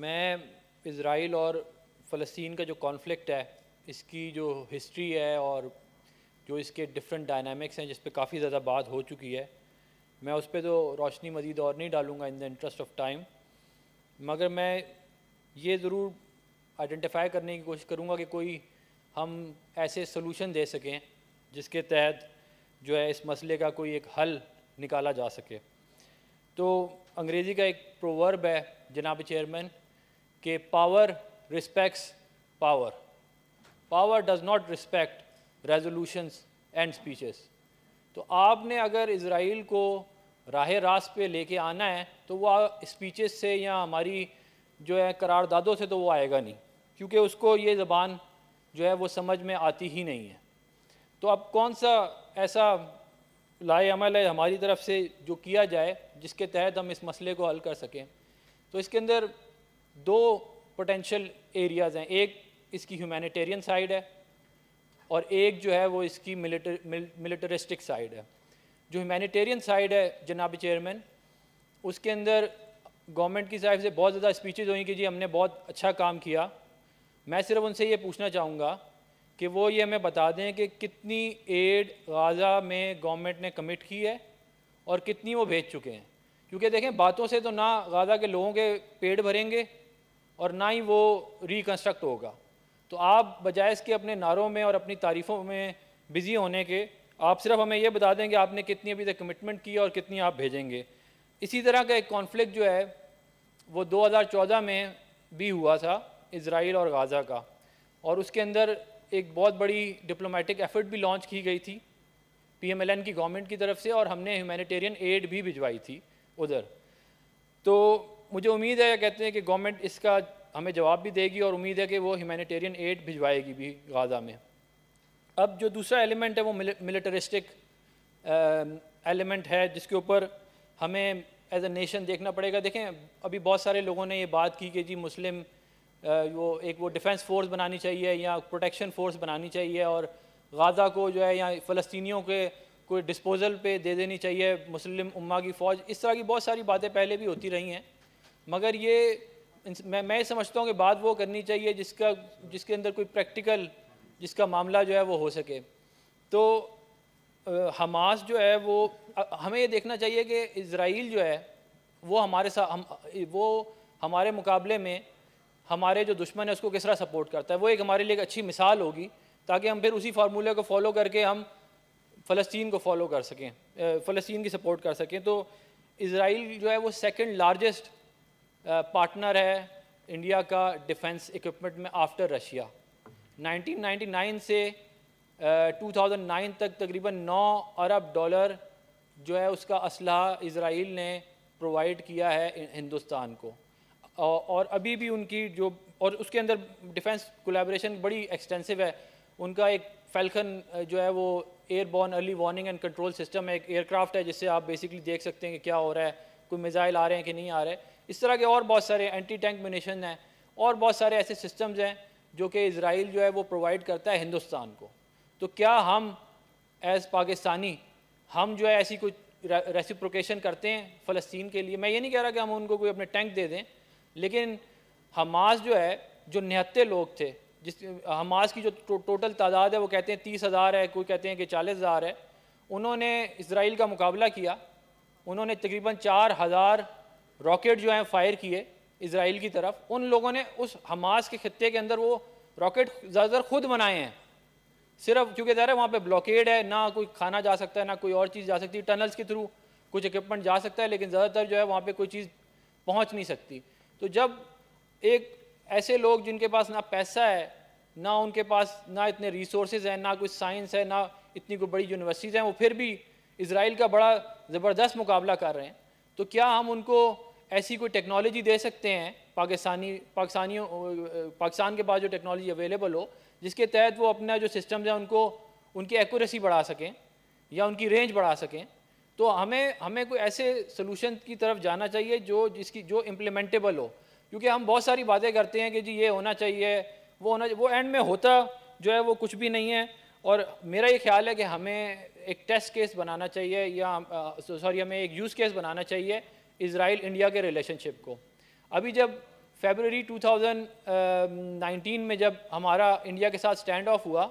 मैं इसराइल और फ़लस्तीन का जो कॉन्फ्लिक्ट है इसकी जो हिस्ट्री है और जो इसके डिफरेंट डायनामिक्स हैं जिस पर काफ़ी ज़्यादा बात हो चुकी है मैं उस पर तो रोशनी मज़ीद और नहीं डालूँगा in the interest of time मगर मैं ये ज़रूर आइडेंटिफाई करने की कोशिश करूँगा कि कोई हम ऐसे सोलूशन दे सकें जिसके तहत जो है इस मसले का कोई एक हल निकाला जा सके तो अंग्रेज़ी का एक प्रोवर्ब है जनाब चेयरमैन कि power respects power power does not respect resolutions and speeches तो आपने अगर इसराइल को राह रास्त पे लेके आना है तो वह स्पीचेस से या हमारी जो है करारदादों से तो वो आएगा नहीं क्योंकि उसको ये ज़बान जो है वो समझ में आती ही नहीं है तो अब कौन सा ऐसा लाएमल है हमारी तरफ से जो किया जाए जिसके तहत हम इस मसले को हल कर सकें तो इसके अंदर दो पोटेंशियल एरियाज़ हैं एक इसकी ह्यूमैनिटेरियन साइड है और एक जो है वो इसकी मिलिटर मिल, मिलिटरिस्टिक साइड है जो ह्यूमैनिटेरियन साइड है जनाब चेयरमैन उसके अंदर गवर्नमेंट की साइड से बहुत ज़्यादा स्पीचेज हुई कि जी हमने बहुत अच्छा काम किया मैं सिर्फ उनसे ये पूछना चाहूँगा कि वो ये हमें बता दें कि कितनी एड गाज़ा में गवर्नमेंट ने कमिट की है और कितनी वो भेज चुके हैं क्योंकि देखें बातों से तो ना गाज़ा के लोगों के पेट भरेंगे और ना ही वो रिकन्स्ट्रक्ट होगा तो आप बजाय इसके अपने नारों में और अपनी तारीफ़ों में बिज़ी होने के आप सिर्फ हमें यह बता दें कि आपने कितनी अभी तक कमिटमेंट की और कितनी आप भेजेंगे इसी तरह का एक कॉन्फ्लिक्ट जो है वो 2014 में भी हुआ था इसराइल और गाज़ा का और उसके अंदर एक बहुत बड़ी डिप्लोमेटिक एफर्ट भी लॉन्च की गई थी पी की गवर्नमेंट की तरफ से और हमने ह्यूमैनिटेरियन एड भी भिजवाई थी उधर तो मुझे उम्मीद है कहते हैं कि गवर्नमेंट इसका हमें जवाब भी देगी और उम्मीद है कि वो ह्यूमैनिटेरियन एड भिजवाएगी भी गाज़ा में अब जो दूसरा एलिमेंट है वो मिलिटरिस्टिक एलिमेंट है जिसके ऊपर हमें एज ए नेशन देखना पड़ेगा देखें अभी बहुत सारे लोगों ने ये बात की कि जी मुस्लिम वो एक वो डिफेंस फोर्स बनानी चाहिए या प्रोटेक्शन फोर्स बनानी चाहिए और गाज़ा को जो है या फ़लस्तियों के कोई डिस्पोज़ल पे दे देनी चाहिए मुस्लिम उम्मा की फ़ौज इस तरह की बहुत सारी बातें पहले भी होती रही हैं मगर ये मैं मैं समझता हूँ कि बात वो करनी चाहिए जिसका जिसके अंदर कोई प्रैक्टिकल जिसका मामला जो है वो हो सके तो हमास जो है वो हमें ये देखना चाहिए कि इसराइल जो है वो हमारे साथ हम वो हमारे मुकाबले में हमारे जो दुश्मन है उसको किस तरह सपोर्ट करता है वो एक हमारे लिए एक अच्छी मिसाल होगी ताकि हम फिर उसी फार्मूले को फॉलो करके हम फ़लस्तीन को फॉलो कर सकें फ़लस्तीन की सपोर्ट कर सकें तो इसराइल जो है वो सेकेंड लार्जेस्ट पार्टनर है इंडिया का डिफेंस इक्विपमेंट में आफ्टर रशिया 1999 से uh, 2009 तक तकरीबन 9 अरब डॉलर जो है उसका असलाह इसराइल ने प्रोवाइड किया है हिंदुस्तान को और अभी भी उनकी जो और उसके अंदर डिफेंस कोलेब्रेशन बड़ी एक्सटेंसिव है उनका एक फैल्कन जो है वो airborne early warning and control system है एक एयरक्राफ्ट है जिससे आप बेसिकली देख सकते हैं कि क्या हो रहा है कोई मिज़ाइल आ रहे हैं कि नहीं आ रहे इस तरह के और बहुत सारे एंटी टैंक मिनेशन हैं और बहुत सारे ऐसे सिस्टम्स हैं जो कि इसराइल जो है वो प्रोवाइड करता है हिंदुस्तान को तो क्या हम एज़ पाकिस्तानी हम जो है ऐसी कुछ रेसिप्रोकेशन करते हैं फ़लस्तीन के लिए मैं ये नहीं कह रहा कि हम उनको कोई अपने टैंक दे दें लेकिन हमास जो है जो निहत्ते लोग थे जिस हमास की जो टो, टोटल तादाद है वो कहते हैं तीस हज़ार है कोई कहते हैं कि चालीस हज़ार है उन्होंने इसराइल का मुकाबला किया उन्होंने तकरीबन चार हज़ार रॉकेट जो हैं फायर किए इसराइल की तरफ उन लोगों ने उस हमास के खत्े के अंदर वो रॉकेट ज़्यादातर ख़ुद बनाए हैं सिर्फ क्योंकि ज़्यादा वहाँ पर ब्लॉकेड है ना कोई खाना जा सकता है ना कोई और चीज़ जा सकती है टनल्स के थ्रू कुछ इक्विपमेंट जा सकता है लेकिन ज़्यादातर जो है वहाँ पर कोई चीज़ पहुँच नहीं सकती तो जब एक ऐसे लोग जिनके पास ना पैसा है ना उनके पास ना इतने रिसोर्सेज हैं ना कुछ साइंस है ना इतनी कोई बड़ी यूनिवर्सिटीज़ हैं वो फिर भी इसराइल का बड़ा ज़बरदस्त मुकाबला कर रहे हैं तो क्या हम उनको ऐसी कोई टेक्नोलॉजी दे सकते हैं पाकिस्तानी पाकिस्तानियों पाकिस्तान के पास जो टेक्नोलॉजी अवेलेबल हो जिसके तहत वो अपना जो सिस्टम है उनको उनकी एक्यूरेसी बढ़ा सकें या उनकी रेंज बढ़ा सकें तो हमें हमें कोई ऐसे सोलूशन की तरफ जाना चाहिए जो जिसकी जो इम्प्लीमेंटेबल हो क्योंकि हम बहुत सारी बातें करते हैं कि जी ये होना चाहिए वो होना वो एंड में होता जो है वो कुछ भी नहीं है और मेरा ये ख्याल है कि हमें एक टेस्ट केस बनाना चाहिए या सॉरी हमें एक यूज़ केस बनाना चाहिए इसराइल इंडिया के रिलेशनशिप को अभी जब फेबररी 2019 में जब हमारा इंडिया के साथ स्टैंड ऑफ हुआ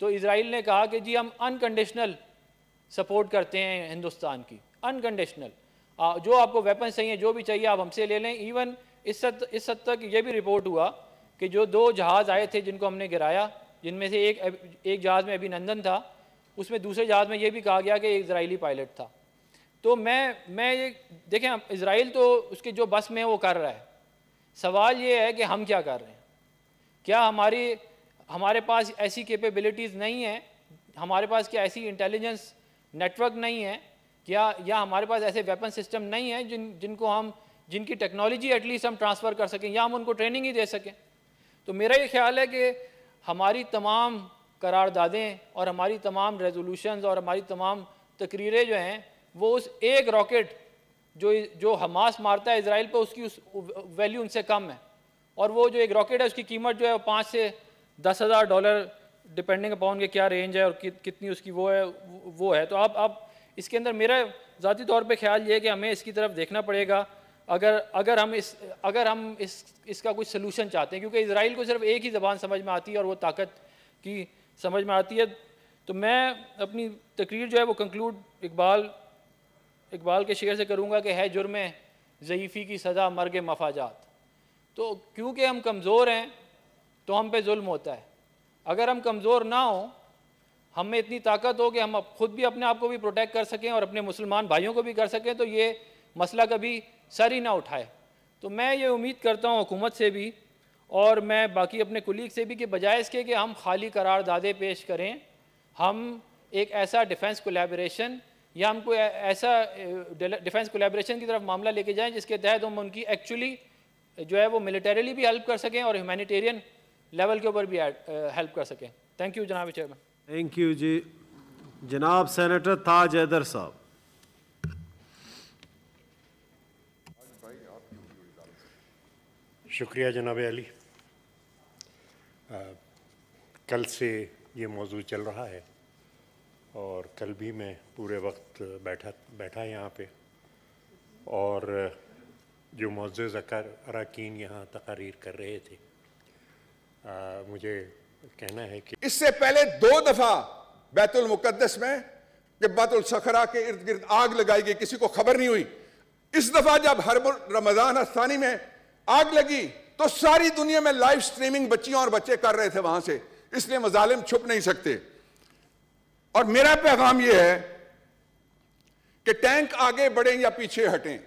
तो इसराइल ने कहा कि जी हम अनकंडीशनल सपोर्ट करते हैं हिंदुस्तान की अनकंडीशनल जो आपको वेपन चाहिए जो भी चाहिए आप हमसे ले लें इवन इस इस हद तक ये भी रिपोर्ट हुआ कि जो दो जहाज़ आए थे जिनको हमने गिराया जिनमें से एक एक जहाज़ में अभिनंदन था उसमें दूसरे जहाज़ में यह भी कहा गया कि इसराइली पायलट था तो मैं मैं ये देखें इसराइल तो उसके जो बस में वो कर रहा है सवाल ये है कि हम क्या कर रहे हैं क्या हमारी हमारे पास ऐसी कैपेबिलिटीज़ नहीं है हमारे पास क्या ऐसी इंटेलिजेंस नेटवर्क नहीं है क्या या हमारे पास ऐसे वेपन सिस्टम नहीं है जिन जिनको हम जिनकी टेक्नोलॉजी एटलीस्ट हम ट्रांसफ़र कर सकें या हम उनको ट्रेनिंग ही दे सकें तो मेरा ये ख्याल है कि हमारी तमाम करारदादें और हमारी तमाम रेजोलूशन और हमारी तमाम तकरीरें जो हैं वो उस एक रॉकेट जो जो हमास मारता है इसराइल पर उसकी उस वैल्यू उनसे कम है और वो जो एक रॉकेट है उसकी कीमत जो है वो पाँच से दस हज़ार डॉलर डिपेंडिंग अपॉन के क्या रेंज है और कि, कितनी उसकी वो है वो है तो अब अब इसके अंदर मेरा ज़ाती तौर पर ख्याल ये है कि हमें इसकी तरफ देखना पड़ेगा अगर अगर हम इस अगर हम इस इसका कुछ सलूशन चाहते हैं क्योंकि इसराइल को सिर्फ एक ही ज़बान समझ में आती है और वो ताकत की समझ में आती है तो मैं अपनी तकरीर जो है वो कंक्लूड इकबाल इकबाल के शेर से करूँगा कि है जुर्म ज़यीफ़ी की सज़ा मर्ग मफाजात तो क्योंकि हम कमज़ोर हैं तो हम पे जुल्म होता है अगर हम कमज़ोर ना हो हम में इतनी ताकत हो कि हम खुद भी अपने आप को भी प्रोटेक्ट कर सकें और अपने मुसलमान भाइयों को भी कर सकें तो ये मसला कभी सर ही ना उठाए तो मैं ये उम्मीद करता हूँ हुकूमत से भी और मैं बाकी अपने कुलीग से भी कि बजाय इसके कि हम खाली करारदादे पेश करें हम एक ऐसा डिफेंस कोलेबरेशन या हम कोई ऐसा डिफेंस कोलेबरेशन की तरफ मामला लेके जाएं जिसके तहत हम उनकी एक्चुअली जो है वो मिलिटरीली भी हेल्प कर सकें और ह्यूमैनिटेरियन लेवल के ऊपर भी हेल्प कर सकें थैंक यू जनाब चेयरमैन थैंक यू जी जनाब सेनेटर ताज हैदर साहब शुक्रिया जनाब अली आ, कल से ये मौजू चल रहा है और कल भी मैं पूरे वक्त बैठा बैठा यहाँ पे और जो मज़ अरकान यहाँ तकारीर कर रहे थे आ, मुझे कहना है कि इससे पहले दो दफ़ा बैतुल मुकद्दस में गिब्बातुल सखरा के इर्द गिर्द आग लगाई गई किसी को खबर नहीं हुई इस दफ़ा जब हर रमज़ान अस्थानी में आग लगी तो सारी दुनिया में लाइव स्ट्रीमिंग बच्चियों और बच्चे कर रहे थे वहां से इसलिए मजालिम छुप नहीं सकते और मेरा पैगाम यह है कि टैंक आगे बढ़े या पीछे हटें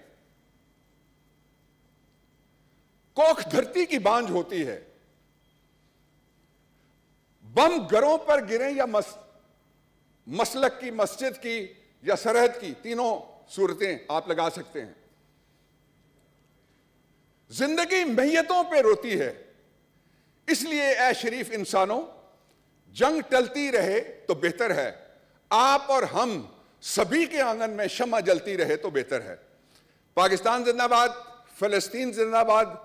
कोख धरती की बांझ होती है बम घरों पर गिरे या मस, मसलक की मस्जिद की या सरहद की तीनों सूरतें आप लगा सकते हैं जिंदगी मैतों पे रोती है इसलिए ए शरीफ इंसानों जंग टलती रहे तो बेहतर है आप और हम सभी के आंगन में शमा जलती रहे तो बेहतर है पाकिस्तान जिंदाबाद फलस्तीन जिंदाबाद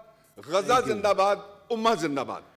गजा जिंदाबाद उम्मा जिंदाबाद